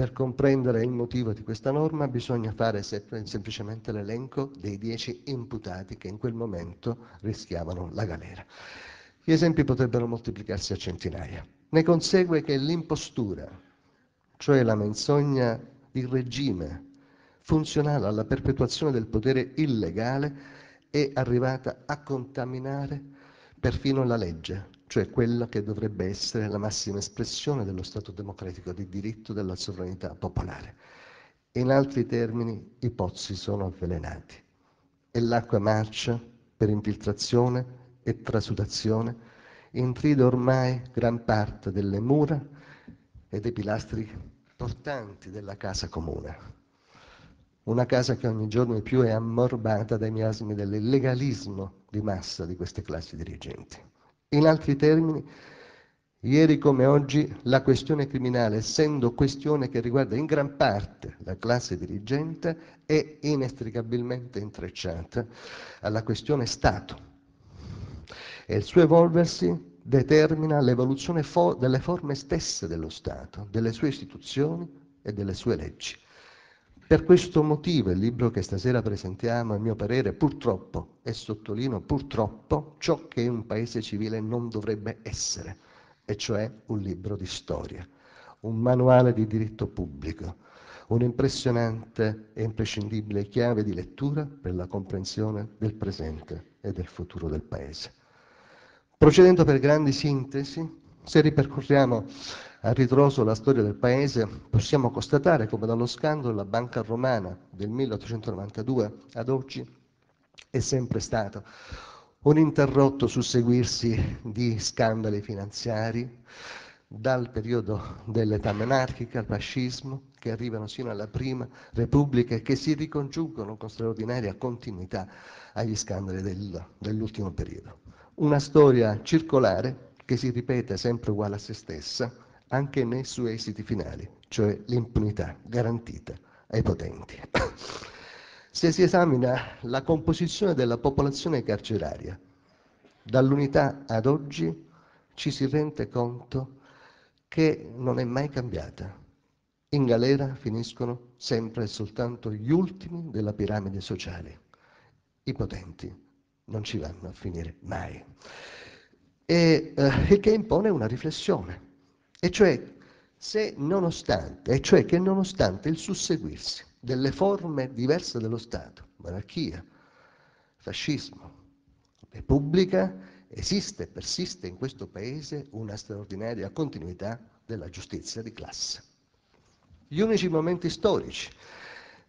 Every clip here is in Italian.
Per comprendere il motivo di questa norma bisogna fare semplicemente l'elenco dei dieci imputati che in quel momento rischiavano la galera. Gli esempi potrebbero moltiplicarsi a centinaia. Ne consegue che l'impostura, cioè la menzogna di regime, funzionale alla perpetuazione del potere illegale, è arrivata a contaminare perfino la legge, cioè quella che dovrebbe essere la massima espressione dello Stato democratico di diritto della sovranità popolare. In altri termini, i pozzi sono avvelenati e l'acqua marcia per infiltrazione e trasudazione intrida ormai gran parte delle mura e dei pilastri portanti della casa comune. Una casa che ogni giorno di più è ammorbata dai miasmi dell'illegalismo di massa di queste classi dirigenti. In altri termini, ieri come oggi la questione criminale, essendo questione che riguarda in gran parte la classe dirigente, è inestricabilmente intrecciata alla questione Stato. E il suo evolversi determina l'evoluzione fo- delle forme stesse dello Stato, delle sue istituzioni e delle sue leggi. Per questo motivo il libro che stasera presentiamo, a mio parere, purtroppo, e sottolineo purtroppo, ciò che un paese civile non dovrebbe essere, e cioè un libro di storia, un manuale di diritto pubblico, un'impressionante e imprescindibile chiave di lettura per la comprensione del presente e del futuro del paese. Procedendo per grandi sintesi, se ripercorriamo a ritroso la storia del paese, possiamo constatare come dallo scandalo la banca romana del 1892 ad oggi è sempre stato un interrotto susseguirsi di scandali finanziari, dal periodo dell'età monarchica al fascismo, che arrivano sino alla prima repubblica e che si ricongiungono con straordinaria continuità agli scandali del, dell'ultimo periodo. Una storia circolare che si ripeta sempre uguale a se stessa anche nei suoi esiti finali, cioè l'impunità garantita ai potenti. Se si esamina la composizione della popolazione carceraria, dall'unità ad oggi ci si rende conto che non è mai cambiata. In galera finiscono sempre e soltanto gli ultimi della piramide sociale. I potenti non ci vanno a finire mai e, eh, che impone una riflessione, e cioè, nonostante, e cioè che nonostante il susseguirsi delle forme diverse dello Stato, monarchia, fascismo, repubblica, esiste e persiste in questo Paese una straordinaria continuità della giustizia di classe. Gli unici momenti storici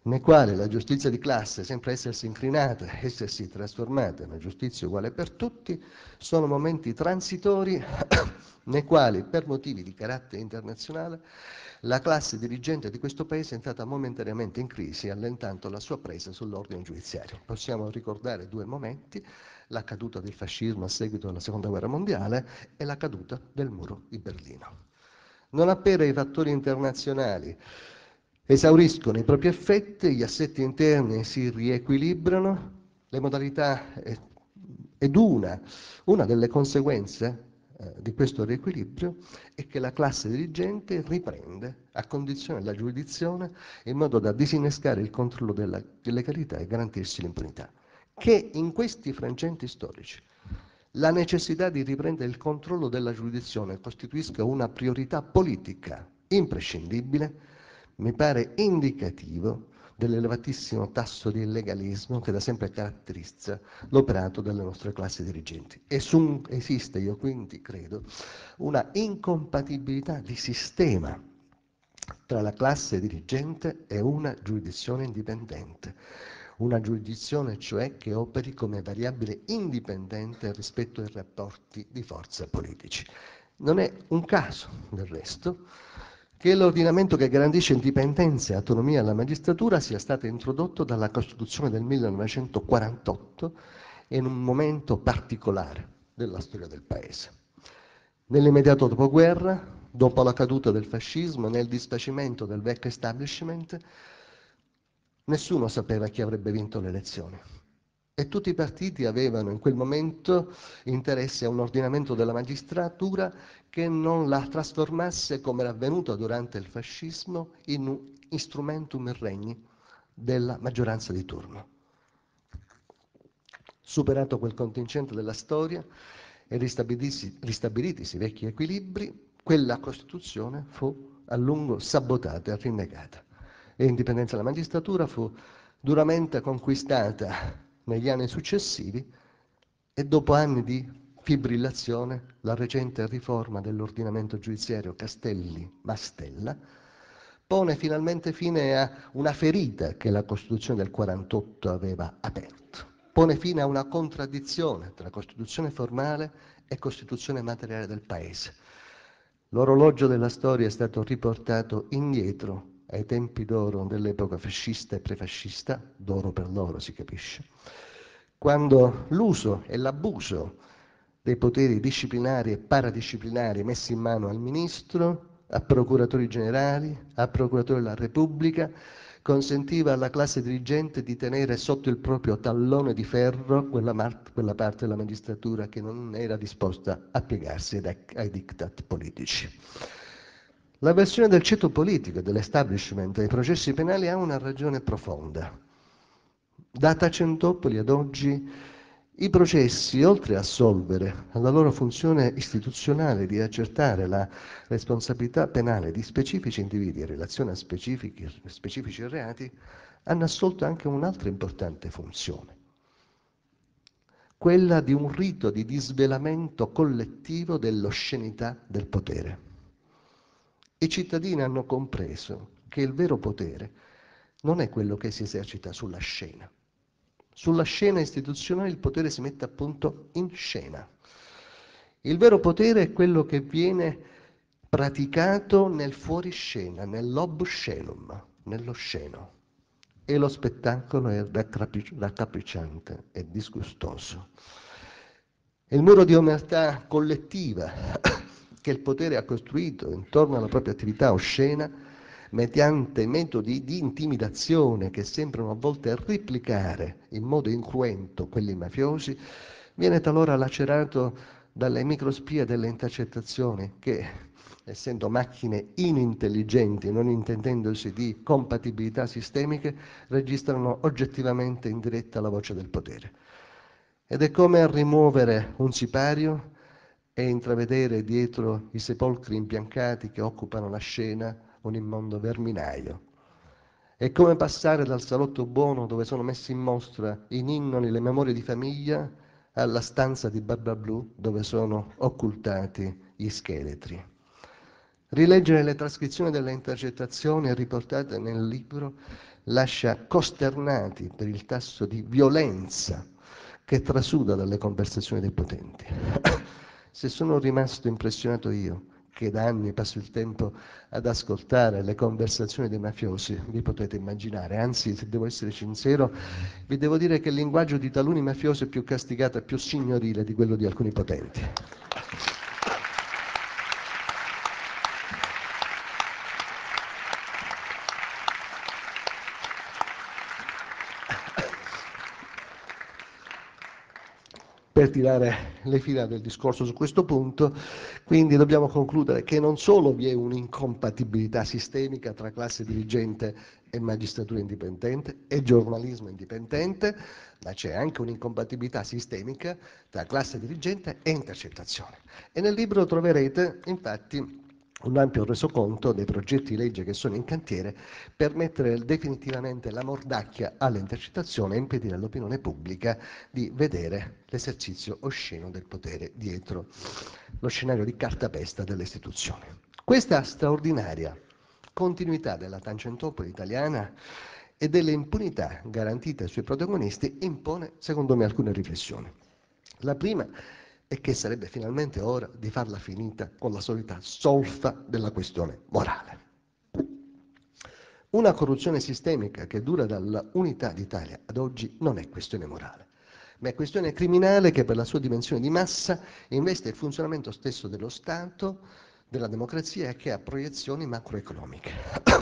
nel quale la giustizia di classe sempre essersi incrinata, essersi trasformata in una giustizia uguale per tutti, sono momenti transitori nei quali, per motivi di carattere internazionale, la classe dirigente di questo Paese è entrata momentaneamente in crisi, allentando la sua presa sull'ordine giudiziario. Possiamo ricordare due momenti, la caduta del fascismo a seguito della Seconda Guerra Mondiale e la caduta del muro di Berlino. Non appena i fattori internazionali esauriscono i propri effetti, gli assetti interni si riequilibrano, le modalità eh, ed una, una delle conseguenze eh, di questo riequilibrio è che la classe dirigente riprende a condizione la giurisdizione in modo da disinnescare il controllo della illegalità e garantirsi l'impunità. Che in questi frangenti storici la necessità di riprendere il controllo della giurisdizione costituisca una priorità politica imprescindibile mi pare indicativo dell'elevatissimo tasso di illegalismo che da sempre caratterizza l'operato delle nostre classi dirigenti. Esun, esiste, io quindi credo, una incompatibilità di sistema tra la classe dirigente e una giurisdizione indipendente, una giurisdizione cioè che operi come variabile indipendente rispetto ai rapporti di forza politici. Non è un caso, del resto, che l'ordinamento che garantisce indipendenza e autonomia alla magistratura sia stato introdotto dalla Costituzione del 1948 in un momento particolare della storia del Paese. Nell'immediato dopoguerra, dopo la caduta del fascismo, nel disfacimento del vecchio establishment, nessuno sapeva chi avrebbe vinto le elezioni. E tutti i partiti avevano in quel momento interesse a un ordinamento della magistratura che non la trasformasse, come era avvenuto durante il fascismo, in un instrumentum regni della maggioranza di turno. Superato quel contingente della storia e ristabilitisi, i vecchi equilibri, quella Costituzione fu a lungo sabotata e rinnegata. E l'indipendenza della magistratura fu duramente conquistata negli anni successivi e dopo anni di fibrillazione la recente riforma dell'ordinamento giudiziario Castelli-Mastella pone finalmente fine a una ferita che la Costituzione del 48 aveva aperto, pone fine a una contraddizione tra Costituzione formale e Costituzione materiale del Paese. L'orologio della storia è stato riportato indietro ai tempi d'oro dell'epoca fascista e prefascista, d'oro per loro si capisce, quando l'uso e l'abuso dei poteri disciplinari e paradisciplinari messi in mano al ministro, a procuratori generali, a procuratori della Repubblica, consentiva alla classe dirigente di tenere sotto il proprio tallone di ferro quella, mar- quella parte della magistratura che non era disposta a piegarsi ai diktat politici. L'avversione del ceto politico e dell'establishment ai processi penali ha una ragione profonda. Data Centopoli ad oggi i processi, oltre a assolvere la loro funzione istituzionale di accertare la responsabilità penale di specifici individui in relazione a specifici, specifici reati, hanno assolto anche un'altra importante funzione, quella di un rito di disvelamento collettivo dell'oscenità del potere. I cittadini hanno compreso che il vero potere non è quello che si esercita sulla scena. Sulla scena istituzionale il potere si mette appunto in scena. Il vero potere è quello che viene praticato nel fuoriscena, nell'obscenum, nello sceno. E lo spettacolo è raccapricciante e disgustoso. Il muro di omertà collettiva che il potere ha costruito intorno alla propria attività oscena mediante metodi di intimidazione che sembrano a volte replicare in modo incruento quelli mafiosi, viene talora lacerato dalle microspie delle intercettazioni che, essendo macchine inintelligenti, non intendendosi di compatibilità sistemiche, registrano oggettivamente in diretta la voce del potere. Ed è come a rimuovere un sipario e intravedere dietro i sepolcri imbiancati che occupano la scena un immondo verminaio. È come passare dal salotto buono dove sono messi in mostra i ninnoli, le memorie di famiglia, alla stanza di Barba Blu dove sono occultati gli scheletri. Rileggere le trascrizioni delle intercettazioni riportate nel libro lascia costernati per il tasso di violenza che trasuda dalle conversazioni dei potenti. Se sono rimasto impressionato io, che da anni passo il tempo ad ascoltare le conversazioni dei mafiosi, vi potete immaginare, anzi se devo essere sincero, vi devo dire che il linguaggio di taluni mafiosi è più castigato e più signorile di quello di alcuni potenti. per tirare le fila del discorso su questo punto, quindi dobbiamo concludere che non solo vi è un'incompatibilità sistemica tra classe dirigente e magistratura indipendente e giornalismo indipendente, ma c'è anche un'incompatibilità sistemica tra classe dirigente e intercettazione. E nel libro troverete infatti un ampio resoconto dei progetti di legge che sono in cantiere per mettere definitivamente la mordacchia alle e impedire all'opinione pubblica di vedere l'esercizio osceno del potere dietro lo scenario di cartapesta delle istituzioni. Questa straordinaria continuità della Tangentopoli italiana e delle impunità garantite ai suoi protagonisti impone, secondo me, alcune riflessioni. La prima è e che sarebbe finalmente ora di farla finita con la solita solfa della questione morale. Una corruzione sistemica che dura dall'unità d'Italia ad oggi non è questione morale, ma è questione criminale che per la sua dimensione di massa investe il funzionamento stesso dello Stato, della democrazia e che ha proiezioni macroeconomiche.